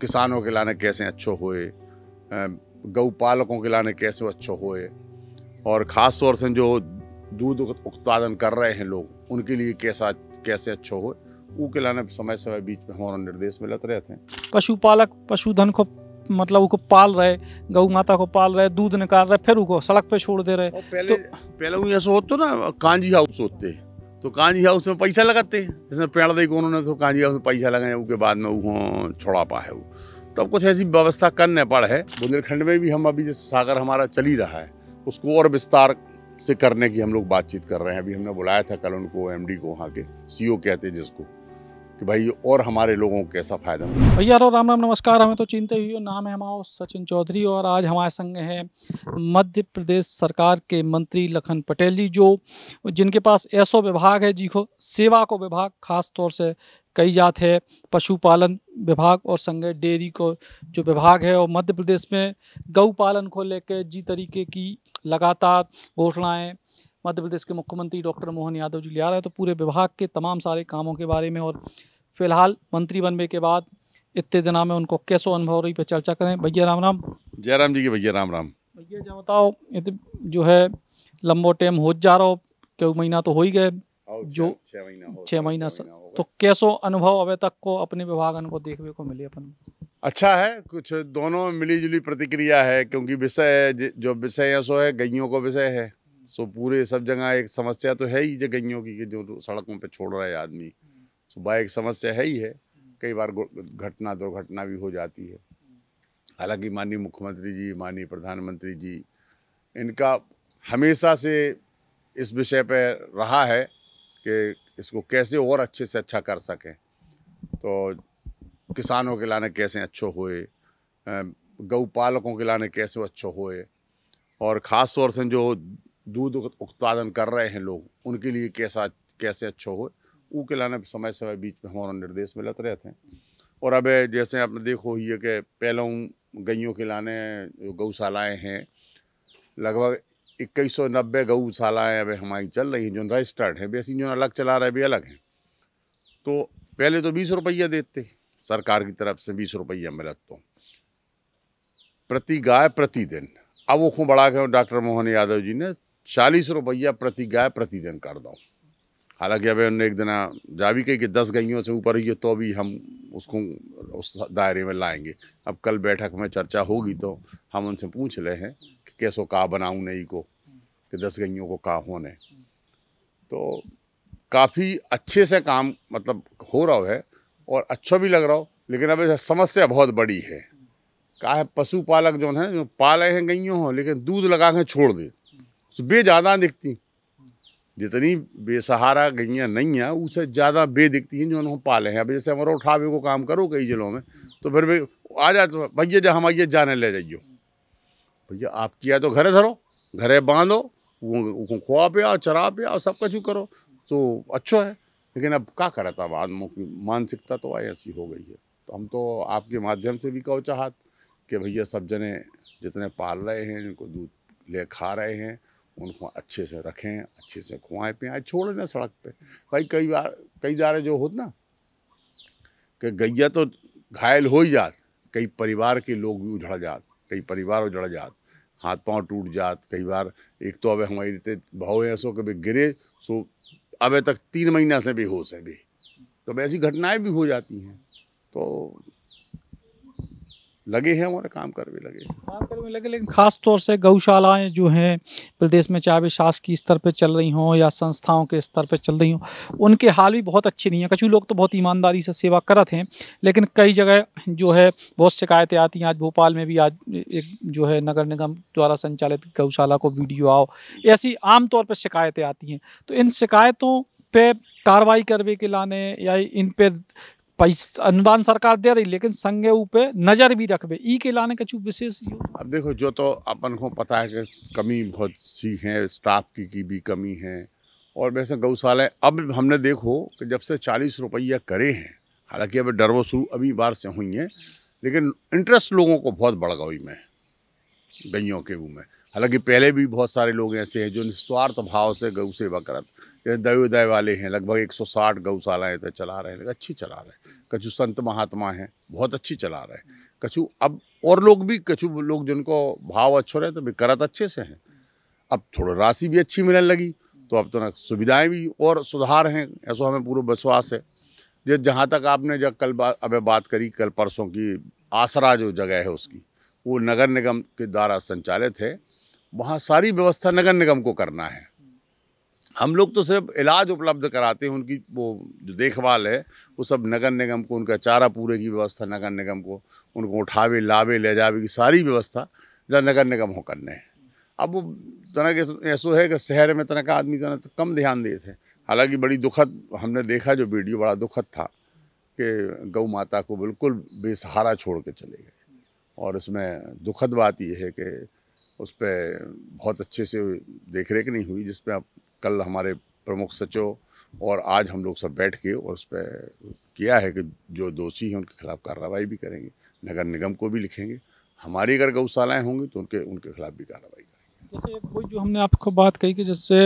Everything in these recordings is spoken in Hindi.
किसानों के लाने कैसे अच्छो हुए गऊ पालकों के लाने कैसे अच्छो हुए और ख़ास तौर से जो दूध उत्पादन कर रहे हैं लोग उनके लिए कैसा कैसे अच्छो हुए ऊ के लाने समय समय बीच में हमारा निर्देश मिलत रहते हैं पशुपालक पशुधन को मतलब उनको पाल रहे गऊ माता को पाल रहे दूध निकाल रहे फिर उनको सड़क पे छोड़ दे रहे पहले तो, पहले ऐसा होते ना कांजी हाउस होते हैं तो कांजी हाउस में पैसा लगाते हैं जिसमें पेड़ देखो उन्होंने तो कांजी हाउस में पैसा लगाए उसके बाद में वो छोड़ा पाए वो तब कुछ ऐसी व्यवस्था करने पड़ है बुंदेलखंड में भी हम अभी जैसे सागर हमारा चल ही रहा है उसको और विस्तार से करने की हम लोग बातचीत कर रहे हैं अभी हमने बुलाया था कल उनको डी को वहाँ के ओ कहते हैं जिसको कि भाई और हमारे लोगों को कैसा फायदा भैया और राम राम नमस्कार हमें तो चिंता हुई नाम है हमारा सचिन चौधरी और आज हमारे संग हैं मध्य प्रदेश सरकार के मंत्री लखन पटेल जी जो जिनके पास ऐसा विभाग है को सेवा को विभाग खास तौर से कई जात है पशुपालन विभाग और संगे डेयरी को जो विभाग है और मध्य प्रदेश में गौ पालन को लेकर जी तरीके की लगातार घोषणाएँ मध्य प्रदेश के मुख्यमंत्री डॉक्टर मोहन यादव जी ले आ रहे हैं तो पूरे विभाग के तमाम सारे कामों के बारे में और फिलहाल मंत्री बनने के बाद इतने दिना में उनको कैसो अनुभव रही पे चर्चा करें भैया राम राम जयराम जी के भैया राम राम भैया जो बताओ जो है लंबो टाइम हो जा रहा हो क्यों महीना तो हो ही गए जो छः महीना तो कैसो अनुभव अभी तक को अपने विभाग अनुभव देखने को मिले अपन अच्छा है कुछ दोनों मिली जुली प्रतिक्रिया है क्योंकि विषय जो विषय है सो है गईयों का विषय है सो पूरे सब जगह एक समस्या तो है ही जो गईयों की जो सड़कों पे छोड़ रहा है आदमी सुबह तो एक समस्या है ही है कई बार घटना दुर्घटना भी हो जाती है हालांकि माननीय मुख्यमंत्री जी माननीय प्रधानमंत्री जी इनका हमेशा से इस विषय पर रहा है कि इसको कैसे और अच्छे से अच्छा कर सकें तो किसानों के लाने कैसे अच्छे हुए गऊ पालकों के लाने कैसे अच्छे हुए और ख़ास तौर से जो दूध उत्पादन कर रहे हैं लोग उनके लिए कैसा कैसे अच्छा हो वो के लाने समय समय बीच में हमारा निर्देश मिलत रहे थे और अब जैसे आपने देखो ये कि पहलों गइयों के लाने जो गौशालाएँ हैं लगभग इक्कीस सौ नब्बे गौशालाएँ अब हमारी चल रही हैं जो रजिस्टर्ड हैं बेसिक जो अलग चला रहे भी अलग हैं तो पहले तो बीस रुपया देते सरकार की तरफ से बीस रुपया मिलत तो प्रति गाय प्रतिदिन अब वो खूँ बढ़ा के डॉक्टर मोहन यादव जी ने चालीस रुपया प्रति गाय प्रतिदिन कर दो हालांकि अब उन्होंने एक दिना भी कही कि दस गइयों से ऊपर ही है तो भी हम उसको उस दायरे में लाएंगे अब कल बैठक में चर्चा होगी तो हम उनसे पूछ रहे हैं कि कैसो कहा बनाऊँ नहीं को कि दस गइयों को कहा होने तो काफ़ी अच्छे से काम मतलब हो रहा है और अच्छा भी लग रहा हो लेकिन अब समस्या बहुत बड़ी है का है पशुपालक जो है जो पाले हैं गइयों हों लेकिन दूध लगा के छोड़ दे तो बे ज़्यादा दिखती जितनी बेसहारा गैया नहीं हैं उससे ज़्यादा बे दिखती हैं जो उन्होंने पाले हैं अब जैसे हमारे उठावे को काम करो कई जिलों में तो फिर भी आ जा तो भैया जा हम आइए जाने ले जाइयो भैया आप किया तो घरे धरो घरे बांधो वो खुआ पे आओ चरा पे आओ सब कुछ करो तो अच्छा है लेकिन अब क्या करा था आदमों की मानसिकता तो आई ऐसी हो गई है तो हम तो आपके माध्यम से भी कहो चाहत कि भैया सब जने जितने पाल रहे हैं इनको दूध ले खा रहे हैं उनको अच्छे से रखें अच्छे से खुआएं पिएं छोड़ दें सड़क पे भाई कई बार कई दारे जो होते ना कि गैया तो घायल हो ही जात कई परिवार के लोग भी उझड़ जात कई परिवार उझड़ जात हाथ पांव टूट जात कई बार एक तो अब हमारी रीते भाव ऐसो कभी गिरे सो अब तक तीन महीना से होश है भी तो ऐसी घटनाएं भी हो जाती हैं तो लगे हैं हमारे काम कर भी लगे काम कर भी लगे लेकिन खास तौर से गौशालाएं जो हैं प्रदेश में चाहे शासकीय स्तर पर चल रही हों या संस्थाओं के स्तर पर चल रही हों उनके हाल भी बहुत अच्छे नहीं हैं कचू लोग तो बहुत ईमानदारी से सेवा करते हैं लेकिन कई जगह जो है बहुत शिकायतें आती हैं आज भोपाल में भी आज एक जो है नगर निगम द्वारा संचालित गौशाला को वीडियो आओ ऐसी आमतौर पर शिकायतें आती हैं तो इन शिकायतों पर कार्रवाई करवे के लाने या इन पर पैसा अनुदान सरकार दे रही लेकिन संगे ऊपर नज़र भी रखबे ई के लाने कछु विशेष अब देखो जो तो अपन को पता है कि कमी बहुत सी है स्टाफ की, की भी कमी है और वैसे गौशालाएँ अब हमने देखो कि जब से चालीस रुपया करे हैं हालांकि अब डरवो शुरू अभी बार से हुई हैं लेकिन इंटरेस्ट लोगों को बहुत बढ़ गई में गैयों के मुँह में हालांकि पहले भी बहुत सारे लोग ऐसे हैं जो निस्वार्थ भाव से गौ सेवा करते दयोदय वाले हैं लगभग 160 गौशालाएँ तो चला रहे हैं अच्छी चला रहे हैं कछु संत महात्मा हैं बहुत अच्छी चला रहे हैं कछु अब और लोग भी कछु लोग जिनको भाव अच्छो रहे तो भी करत अच्छे से हैं अब थोड़ा राशि भी अच्छी मिलने लगी तो अब तो ना सुविधाएँ भी और सुधार हैं ऐसा हमें पूरा विश्वास है जो जहाँ तक आपने जब कल बात अब बात करी कल परसों की आसरा जो जगह है उसकी वो नगर निगम के द्वारा संचालित है वहाँ सारी व्यवस्था नगर निगम को करना है हम लोग तो सिर्फ इलाज उपलब्ध कराते हैं उनकी वो जो देखभाल है वो सब नगर निगम को उनका चारा पूरे की व्यवस्था नगर निगम को उनको उठावे लावे ले जावे की सारी व्यवस्था जो नगर निगम हो करने हैं अब वो तरह के तो ऐसो है कि शहर में तरह का आदमी तना तो, तो कम ध्यान देते थे हालांकि बड़ी दुखद हमने देखा जो वीडियो बड़ा दुखद था कि गौ माता को बिल्कुल बेसहारा छोड़ के चले गए और इसमें दुखद बात यह है कि उस पर बहुत अच्छे से देख रेख नहीं हुई जिसमें आप कल हमारे प्रमुख सचिव और आज हम लोग सब बैठ के और उस पर किया है कि जो दोषी हैं उनके खिलाफ कार्रवाई भी करेंगे नगर निगम को भी लिखेंगे हमारी अगर गौशालाएँ होंगी तो उनके उनके खिलाफ भी कार्रवाई करेंगे जैसे कोई जो हमने आपको बात कही कि जैसे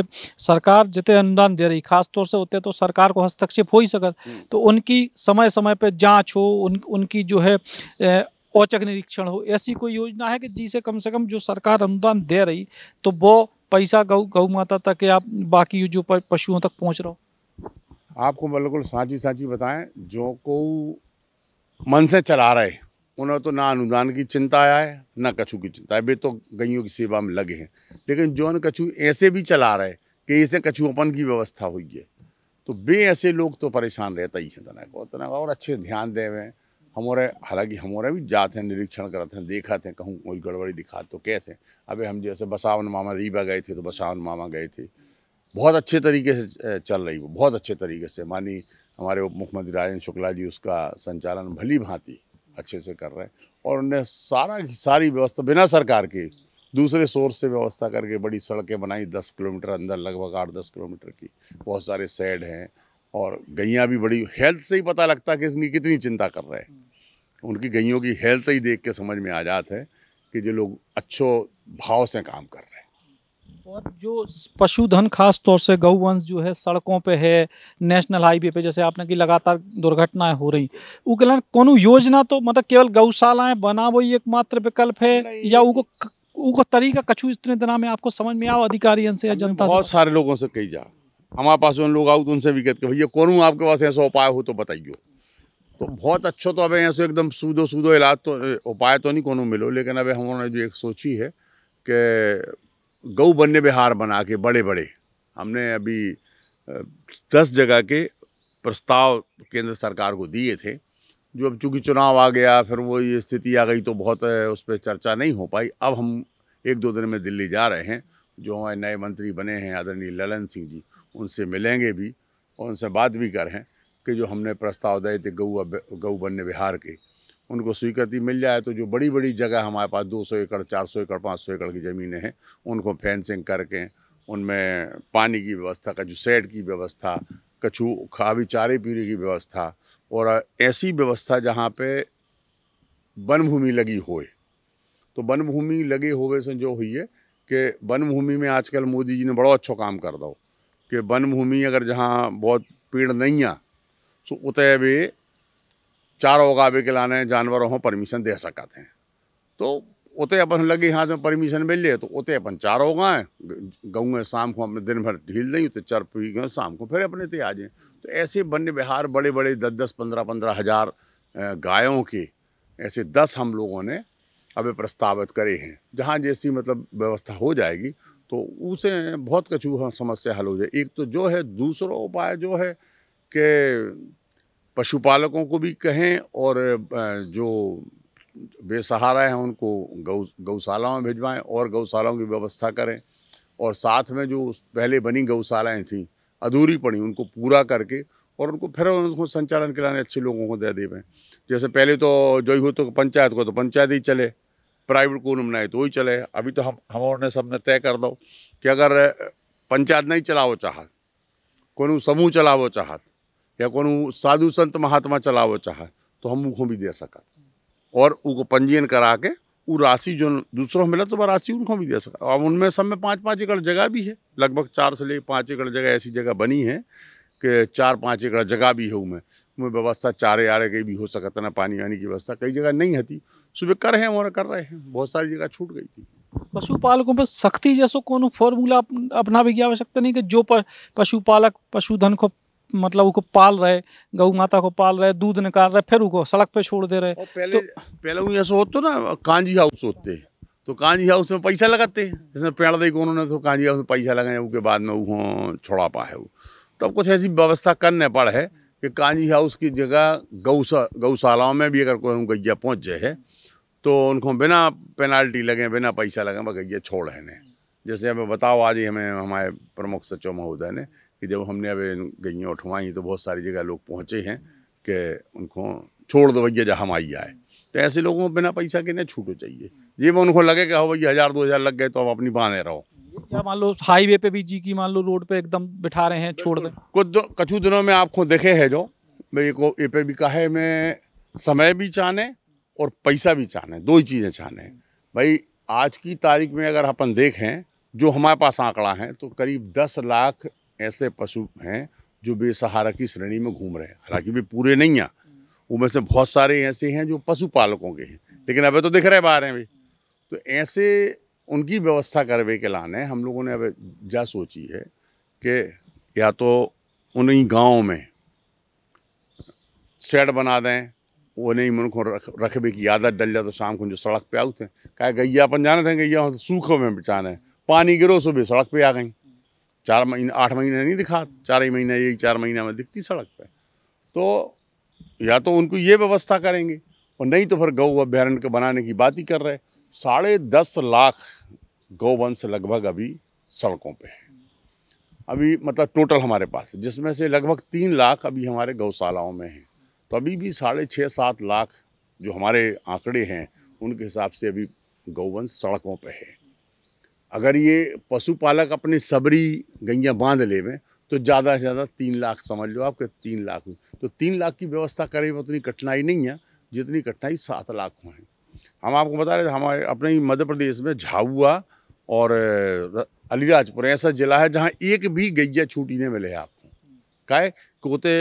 सरकार जितने अनुदान दे रही खास तौर से होते तो सरकार को हस्तक्षेप हो ही सकता हम्म। तो उनकी समय समय पर जांच हो उन उनकी जो है औचक निरीक्षण हो ऐसी कोई योजना है कि जिसे कम से कम जो सरकार अनुदान दे रही तो वो पैसा गौ गौ माता तक या बाकी जो पशुओं तक पहुँच रहा हो आपको बिल्कुल साँची साँची बताएं जो को मन से चला रहे उन्हें तो ना अनुदान की चिंता आया है ना कछु की चिंता है वे तो गईयों की सेवा में लगे हैं लेकिन जो कछु ऐसे भी चला रहे कि इसे अपन की व्यवस्था हुई है तो बे ऐसे लोग तो परेशान रहता ही है तना तो को तना तो और अच्छे ध्यान हैं हमारे हालांकि हमारे भी जाते हैं निरीक्षण करते हैं देखा थे कहूँ कोई गड़बड़ी दिखा तो कहते हैं अभी हम जैसे बसावन मामा रीबा गए थे तो बसावन मामा गए थे बहुत अच्छे तरीके से चल रही वो बहुत अच्छे तरीके से मानी हमारे उप मुख्यमंत्री राजेंद्र शुक्ला जी उसका संचालन भली भांति अच्छे से कर रहे हैं और उन्हें सारा सारी व्यवस्था बिना सरकार के दूसरे सोर्स से व्यवस्था करके बड़ी सड़कें बनाई दस किलोमीटर अंदर लगभग आठ दस किलोमीटर की बहुत सारे सैड हैं और गैया भी बड़ी हेल्थ से ही पता लगता है कि इसकी कितनी चिंता कर रहे हैं उनकी गैयों की हेल्थ ही देख के समझ में आ जाते हैं कि जो लोग अच्छो भाव से काम कर रहे हैं और जो पशुधन खास तौर से गौवंश जो है सड़कों पे है नेशनल हाईवे पे जैसे आपने की लगातार दुर्घटनाएं हो रही को योजना तो मतलब केवल गौशालाएं बना वही एकमात्र विकल्प है या उनको तरीका कछु इतने दिना में आपको समझ में आओ अधिकारी से या जनता बहुत सारे लोगों से कही जा हमारे पास उन लोग आओ तो उनसे भी कहते भैया कौन हूँ आपके पास ऐसा उपाय हो तो बताइयो तो बहुत अच्छा तो अभी ऐसे एकदम सूदो सूदो इलाज तो उपाय तो नहीं कोनो मिलो लेकिन अब हमने जो एक सोची है कि गऊ बनने बिहार बना के बड़े बड़े हमने अभी दस जगह के प्रस्ताव केंद्र सरकार को दिए थे जो अब चूँकि चुनाव आ गया फिर वो ये स्थिति आ गई तो बहुत उस पर चर्चा नहीं हो पाई अब हम एक दो दिन में दिल्ली जा रहे हैं जो हमारे नए मंत्री बने हैं आदरणीय ललन सिंह जी उनसे मिलेंगे भी और उनसे बात भी करें कि जो हमने प्रस्ताव दिए थे गऊ गऊ बन्य बिहार के उनको स्वीकृति मिल जाए तो जो बड़ी बड़ी जगह हमारे पास 200 एकड़ 400 एकड़ 500 एकड़ की ज़मीनें हैं उनको फेंसिंग करके उनमें पानी की व्यवस्था कचू सेड की व्यवस्था कछू खावी चारे पीने की व्यवस्था और ऐसी व्यवस्था जहाँ पे वन भूमि लगी होए तो वन भूमि लगे हुए से जो हुई है कि वन भूमि में आजकल मोदी जी ने बड़ा अच्छा काम कर दो कि वन भूमि अगर जहाँ बहुत पेड़ नहीं आ तो उतः भी चार उगावे के लाने जानवरों को परमिशन दे सकते हैं तो उतः अपन लगे हाथ में परमिशन मिल जाए तो उतः अपन चार उगाएँ गऊँ शाम को अपने दिन भर ढील दें तो चर पी गए शाम को फिर अपने ते आ जाएँ तो ऐसे वन्य विहार बड़े बड़े दस दस पंद्रह पंद्रह हज़ार गायों के ऐसे दस हम लोगों ने अभी प्रस्तावित करे हैं जहाँ जैसी मतलब व्यवस्था हो जाएगी तो उसे बहुत कछु हाँ, समस्या हल हो जाए एक तो जो है दूसरा उपाय जो है कि पशुपालकों को भी कहें और जो बेसहारा हैं उनको गौ गौशालाओं में भिजवाएँ और गौशालाओं की व्यवस्था करें और साथ में जो पहले बनी गौशालाएँ थीं अधूरी पड़ी उनको पूरा करके और उनको फिर उनको संचालन कराने अच्छे लोगों को दे देवें जैसे पहले तो जो ही हो तो पंचायत को तो पंचायत ही चले प्राइवेट को बनाए तो वही चले अभी तो हम हमारे सबने तय कर दो कि अगर पंचायत नहीं चलावो चाहत को समूह चलावो चाहत या को साधु संत महात्मा चलावो चाहत तो हम उनको भी दे सकत और उनको पंजीयन करा के वो राशि जो दूसरों मिला तो वह राशि उनको भी दे सका अब उनमें सब में पाँच पाँच एकड़ जगह भी है लगभग चार से लेकर पाँच एकड़ जगह ऐसी जगह बनी है कि चार पाँच एकड़ जगह भी है उनमें उनमें व्यवस्था चारे आरे की भी हो सकता ना पानी वानी की व्यवस्था कई जगह नहीं होती सुबह रहे हैं और कर रहे हैं बहुत सारी जगह छूट गई थी पशुपालकों पर सख्ती जैसो को फॉर्मूला भी किया आवश्यकता नहीं कि जो पशुपालक पशुधन को मतलब उसको पाल रहे गऊ माता को पाल रहे दूध निकाल रहे फिर उसको सड़क पे छोड़ दे रहे पहले तो, पहले वो ऐसा होते ना कांजी हाउस होते तो कांजी हाउस में पैसा लगाते जिसमें पेड़ देखो उन्होंने तो कांजी हाउस में पैसा लगाए उसके बाद में वो छोड़ा पाए वो तब तो कुछ ऐसी व्यवस्था करने पड़ है कि कांजी हाउस की जगह गौशा गौशालाओं में भी अगर कोई गैया पहुँच जाए तो उनको बिना पेनाल्टी लगे बिना पैसा लगे ये छोड़ है जैसे हमें बताओ आज ही हमें हमारे प्रमुख सचिव महोदय ने कि जब हमने अब गैया उठवाई तो बहुत सारी जगह लोग पहुँचे हैं कि उनको छोड़ दो भैया जहाँ हम आई आए तो ऐसे लोगों को बिना पैसा के ना छूटो चाहिए जी वो उनको लगे कि हो हाँ भैया हज़ार दो हज़ार लग गए तो आप अपनी बांधे रहो क्या मान लो हाईवे पे भी जी की मान लो रोड पे एकदम बिठा रहे हैं छोड़ दें कुछ कछु दिनों में आपको देखे है जो भाई को ये पे भी कहे में समय भी चाने और पैसा भी चाहने दो ही चीज़ें चाहने भाई आज की तारीख में अगर अपन देखें जो हमारे पास आंकड़ा है तो करीब दस लाख ऐसे पशु हैं जो बेसहारा की श्रेणी में घूम रहे हैं हालांकि वे पूरे नहीं हैं उनमें से बहुत सारे ऐसे हैं जो पशुपालकों के हैं लेकिन अभी तो दिख रहे बाहर हैं भाई तो ऐसे उनकी व्यवस्था करवे के लाने हम लोगों ने अब जा सोची है कि या तो उन्हीं गाँव में शेड बना दें ओने मन को रख रखबे की आदत डल जाए तो शाम को जो सड़क पे आउते हैं कहे गैया अपन जाने थे गैया हो तो सूखो में बचाने पानी गिरो सुबह सड़क पे आ गई चार महीने आठ महीने नहीं दिखा चार ही महीने यही चार महीना में दिखती सड़क पे तो या तो उनको ये व्यवस्था करेंगे और नहीं तो फिर गौ अभ्यारण्य के बनाने की बात ही कर रहे साढ़े दस लाख गौवंश लगभग अभी सड़कों पर है अभी मतलब टोटल हमारे पास जिसमें से लगभग तीन लाख अभी हमारे गौशालाओं में हैं तो अभी भी साढ़े छः सात लाख जो हमारे आंकड़े हैं उनके हिसाब से अभी गौवंश सड़कों पर है अगर ये पशुपालक अपनी सबरी गैया बांध ले में तो ज़्यादा से ज़्यादा तीन लाख समझ लो आपके तीन लाख तो तीन लाख की व्यवस्था करें उतनी कठिनाई नहीं है जितनी कठिनाई सात लाख को है हम आपको बता रहे हमारे अपने ही मध्य प्रदेश में झाबुआ और अलीराजपुर ऐसा जिला है जहाँ एक भी गैया छूटी नहीं मिले आपको काय तोते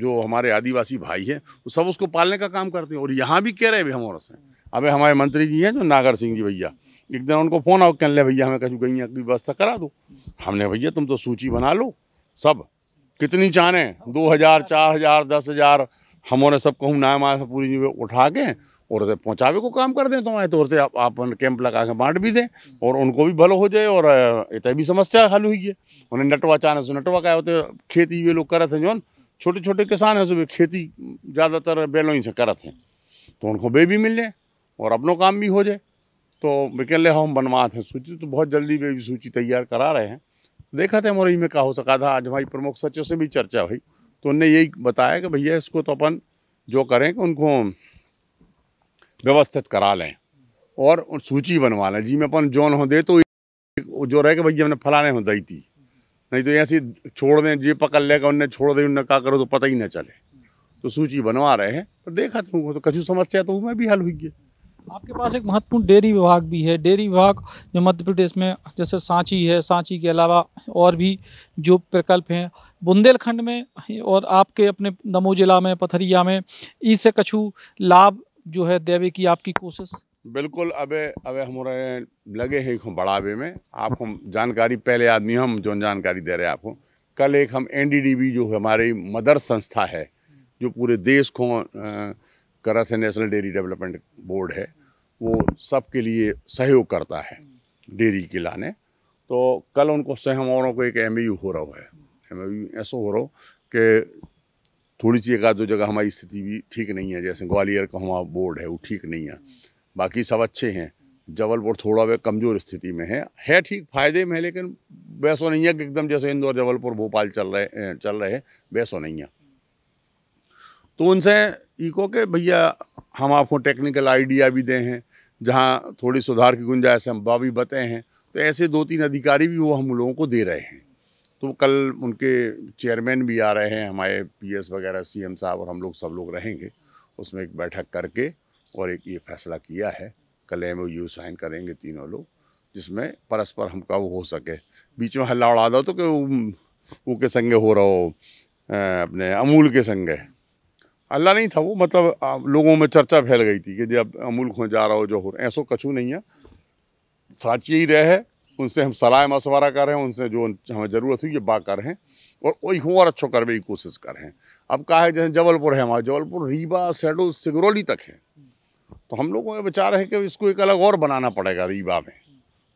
जो हमारे आदिवासी भाई हैं वो सब उसको पालने का काम करते हैं और यहाँ भी कह रहे भी हम और से अबे हमारे मंत्री जी हैं जो नागर सिंह जी भैया एक दिन उनको फ़ोन आओ कह ले भैया हमें कहीं गैया की व्यवस्था करा दो हमने भैया तुम तो सूची बना लो सब कितनी चाहें दो हज़ार चार हज़ार दस हज़ार हम उन्हें सब कहूँ नाम आया पूरी उठा के और पहुँचावे को काम कर दें तो हमारे तो से आप अपन कैंप लगा के बांट भी दें और उनको भी भलो हो जाए और इतनी भी समस्या हल हुई है उन्हें नटवा चाहे सो नटवा का होते तो खेती वे लोग करते हैं जो छोटे छोटे किसान हैं सुबह खेती ज़्यादातर बैलों ही से करते हैं तो उनको वे भी मिल जाए और अपनों काम भी हो जाए तो विकल्ले हम बनवाते हैं सूची तो बहुत जल्दी वे भी सूची तैयार करा रहे हैं देखा था मोरई में क्या हो सका था आज हमारी प्रमुख सचिव से भी चर्चा हुई तो उनने यही बताया कि भैया इसको तो अपन जो करें कि उनको व्यवस्थित करा लें और सूची बनवा लें जी में अपन जोन हो दे तो जो रहे के हमने फलाने हो दई थी नहीं तो ऐसी छोड़ दें जी पकड़ लेकर उनने छोड़ दें उनने क्या करो तो पता ही ना चले तो सूची बनवा रहे हैं पर तो देखा तो तो कछु समस्या तो मैं भी हल हुई है आपके पास एक महत्वपूर्ण डेयरी विभाग भी है डेयरी विभाग जो मध्य प्रदेश में जैसे सांची है सांची के अलावा और भी जो प्रकल्प हैं बुंदेलखंड में और आपके अपने दमोह जिला में पथरिया में इससे कछु लाभ जो है देवे की आपकी कोशिश बिल्कुल अबे अबे हमारे लगे है बढ़ावे में आप हम जानकारी पहले आदमी हम जो जानकारी दे रहे हैं आपको कल एक हम एन जो हमारी मदर संस्था है जो पूरे देश को करा से नेशनल डेयरी डेवलपमेंट बोर्ड है वो सबके लिए सहयोग करता है डेयरी के लाने तो कल उनको से हम को एक एम e हो रहा है एम एस e हो रहा हो कि थोड़ी सी एक आध दो जगह हमारी स्थिति भी ठीक नहीं है जैसे ग्वालियर का हमारा बोर्ड है वो ठीक नहीं है बाकी सब अच्छे हैं जबलपुर थोड़ा वे कमज़ोर स्थिति में है है ठीक फायदे में है लेकिन वैसा नहीं है कि एकदम जैसे इंदौर जबलपुर भोपाल चल रहे चल रहे हैं वैसा नहीं है तो उनसे इको के भैया हम आपको टेक्निकल आइडिया भी दें हैं जहाँ थोड़ी सुधार की गुंजाइश हम बा भी हैं तो ऐसे दो तीन अधिकारी भी वो हम लोगों को दे रहे हैं तो कल उनके चेयरमैन भी आ रहे हैं हमारे पीएस वगैरह सीएम साहब और हम लोग सब लोग रहेंगे उसमें एक बैठक करके और एक ये फैसला किया है कल एम यू साइन करेंगे तीनों लोग जिसमें परस्पर हमका वो हो सके बीच में हल्ला उड़ा दो तो कि वो के संगे हो रहा हो अपने अमूल के संगे हल्ला नहीं था वो मतलब लोगों में चर्चा फैल गई थी कि जब अमूल खो जा रहा हो जो हो ऐसा कछू नहीं है साच यही रहे है उनसे हम सलाह मशवरा कर रहे हैं उनसे जो हमें ज़रूरत हुई ये बात कर रहे हैं और वही और अच्छो करने की कोशिश कर रहे हैं अब कहा है जैसे जबलपुर है हमारा जबलपुर रीवा शहडोल सिगरौली तक है तो हम लोगों का विचार है कि इसको एक अलग और बनाना पड़ेगा रीवा में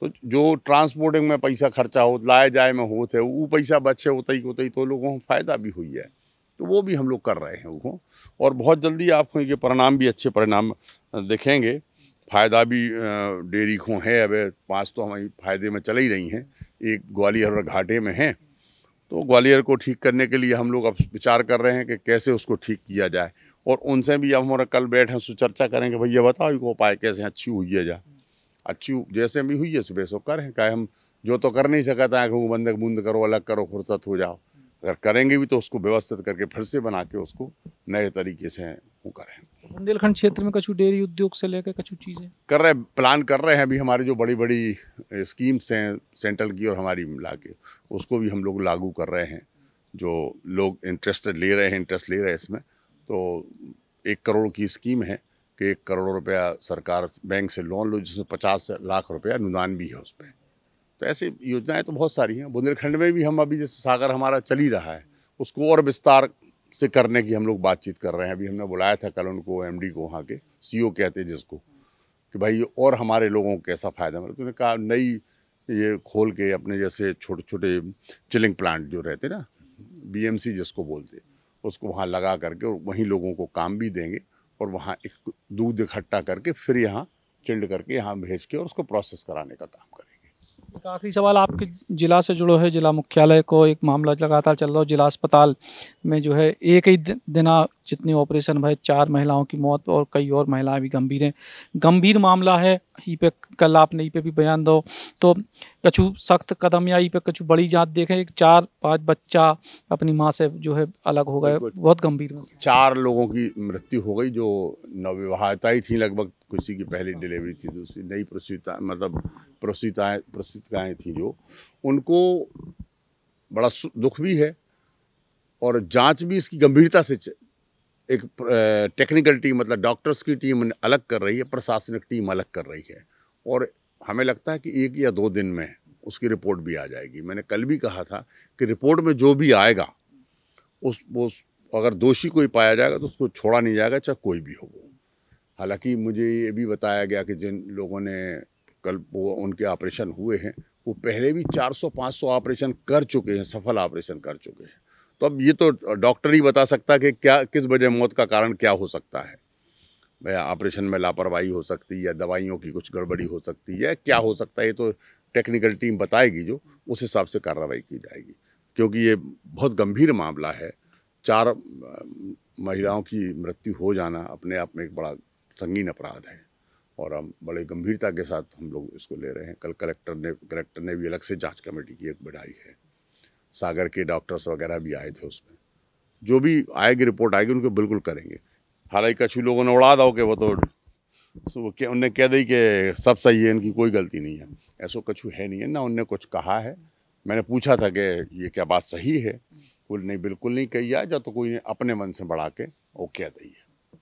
तो जो ट्रांसपोर्टिंग में पैसा खर्चा हो लाए जाए में होते वो पैसा बचे होते ही होते ही तो लोगों को फ़ायदा भी हुई है तो वो भी हम लोग कर रहे हैं उनको और बहुत जल्दी आपको ये परिणाम भी अच्छे परिणाम देखेंगे फ़ायदा भी डेयरी को है अब पाँच तो हमारी फ़ायदे में चल ही रही हैं एक ग्वालियर और घाटे में हैं तो ग्वालियर को ठीक करने के लिए हम लोग अब विचार कर रहे हैं कि कैसे उसको ठीक किया जाए और उनसे भी अब हमारा कल बैठे हैं चर्चा करेंगे भैया बताओ इनको उपाय कैसे अच्छी हुई है जा अच्छी जैसे भी हुई है सुबह सो करें क्या हम जो तो कर नहीं सकता है कि वो बंदक बूंद करो अलग करो फुर्सत हो जाओ अगर करेंगे भी तो उसको व्यवस्थित करके फिर से बना के उसको नए तरीके से वो करें बुंदेलखंड क्षेत्र में कछु डेयरी उद्योग से लेकर कछु चीज़ें कर रहे प्लान कर रहे हैं अभी हमारी जो बड़ी बड़ी स्कीम्स हैं सेंट्रल की और हमारी मिला के उसको भी हम लोग लागू कर रहे हैं जो लोग इंटरेस्ट ले रहे हैं इंटरेस्ट ले रहे हैं इसमें तो एक करोड़ की स्कीम है कि एक करोड़ रुपया सरकार बैंक से लोन लो जिसमें पचास लाख रुपया अनुदान भी है उस पर तो ऐसी योजनाएं तो बहुत सारी हैं बुंदेलखंड में भी हम अभी जैसे सागर हमारा चल ही रहा है उसको और विस्तार से करने की हम लोग बातचीत कर रहे हैं अभी हमने बुलाया था कल उनको एम को वहाँ के सी e कहते जिसको कि भाई और हमारे लोगों को कैसा फ़ायदा मिला मतलब तो उन्होंने कहा नई ये खोल के अपने जैसे छोटे छोटे चिलिंग प्लांट जो रहते ना बीएमसी जिसको बोलते उसको वहाँ लगा करके और वहीं लोगों को काम भी देंगे और वहाँ एक दूध इकट्ठा करके फिर यहाँ चिल्ड करके यहाँ भेज के और उसको प्रोसेस कराने का काम काफ़ी सवाल आपके ज़िला से जुड़ो है ज़िला मुख्यालय को एक मामला लगातार चल रहा है जिला अस्पताल में जो है एक ही दिना जितने ऑपरेशन भाई चार महिलाओं की मौत और कई और महिलाएं भी गंभीर हैं गंभीर मामला है ये पे कल आपने ही पे भी बयान दो तो कछु सख्त कदम या ही पे कछु बड़ी जांच देखें एक चार पांच बच्चा अपनी माँ से जो है अलग हो गए बहुत गंभीर चार लोगों की मृत्यु हो गई जो नवविवाहिता ही थी लगभग किसी की पहली हाँ। डिलीवरी थी दूसरी नई प्रसूता मतलब प्रसूताएँ प्रसूतिकाएँ थी जो उनको बड़ा दुख भी है और जांच भी इसकी गंभीरता से एक टेक्निकल टीम मतलब डॉक्टर्स की टीम अलग कर रही है प्रशासनिक टीम अलग कर रही है और हमें लगता है कि एक या दो दिन में उसकी रिपोर्ट भी आ जाएगी मैंने कल भी कहा था कि रिपोर्ट में जो भी आएगा उस वो अगर दोषी कोई पाया जाएगा तो उसको छोड़ा नहीं जाएगा चाहे कोई भी हो वो हालांकि मुझे ये भी बताया गया कि जिन लोगों ने कल वो उनके ऑपरेशन हुए हैं वो पहले भी 400-500 ऑपरेशन कर चुके हैं सफल ऑपरेशन कर चुके हैं तो अब ये तो डॉक्टर ही बता सकता है कि क्या किस वजह मौत का कारण क्या हो सकता है भैया ऑपरेशन में लापरवाही हो सकती है या दवाइयों की कुछ गड़बड़ी हो सकती है क्या हो सकता है ये तो टेक्निकल टीम बताएगी जो उस हिसाब से कार्रवाई की जाएगी क्योंकि ये बहुत गंभीर मामला है चार महिलाओं की मृत्यु हो जाना अपने आप में एक बड़ा संगीन अपराध है और हम बड़े गंभीरता के साथ हम लोग इसको ले रहे हैं कल कलेक्टर ने कलेक्टर ने भी अलग से जांच कमेटी की एक बढ़ाई है सागर के डॉक्टर्स वगैरह भी आए थे उसमें जो भी आएगी रिपोर्ट आएगी उनको बिल्कुल करेंगे हालांकि कछु लोगों ने उड़ा दो के वो तो वो उनने कह दी कि सब सही है इनकी कोई गलती नहीं है ऐसा कछु है नहीं है ना उनने कुछ कहा है मैंने पूछा था कि ये क्या बात सही है कोई नहीं बिल्कुल नहीं कही आ जो तो कोई अपने मन से बढ़ा के वो कह दी है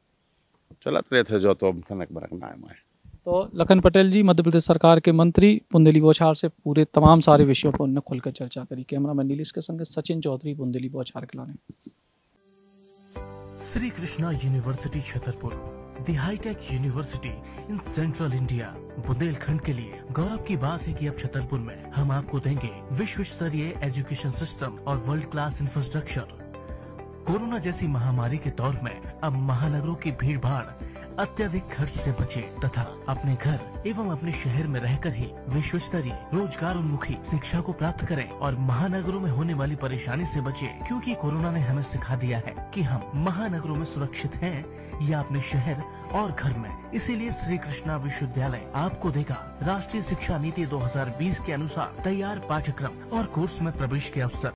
चलत रहे थे जो तो अब थनक बरक ना आए तो लखन पटेल जी मध्य प्रदेश सरकार के मंत्री बुंदेली बोछार से पूरे तमाम सारे विषयों पर उन्होंने खुलकर चर्चा करी कैमरा मैन नीलिश के संग सचिन चौधरी बुंदेली के लाने Shri Krishna university Chhatarpur the high tech university in central India Bundelkhand के लिए गौरव की बात है कि अब छतरपुर में हम आपको देंगे विश्व स्तरीय एजुकेशन सिस्टम और वर्ल्ड क्लास इंफ्रास्ट्रक्चर कोरोना जैसी महामारी के दौर में अब महानगरों की भीड़ भाड़ अत्यधिक खर्च से बचे तथा अपने घर एवं अपने शहर में रहकर ही विश्व स्तरीय रोजगार उन्मुखी शिक्षा को प्राप्त करें और महानगरों में होने वाली परेशानी से बचे क्योंकि कोरोना ने हमें सिखा दिया है कि हम महानगरों में सुरक्षित हैं या अपने शहर और घर में इसीलिए श्री कृष्णा विश्वविद्यालय आपको देगा राष्ट्रीय शिक्षा नीति दो के अनुसार तैयार पाठ्यक्रम और कोर्स में प्रवेश के अवसर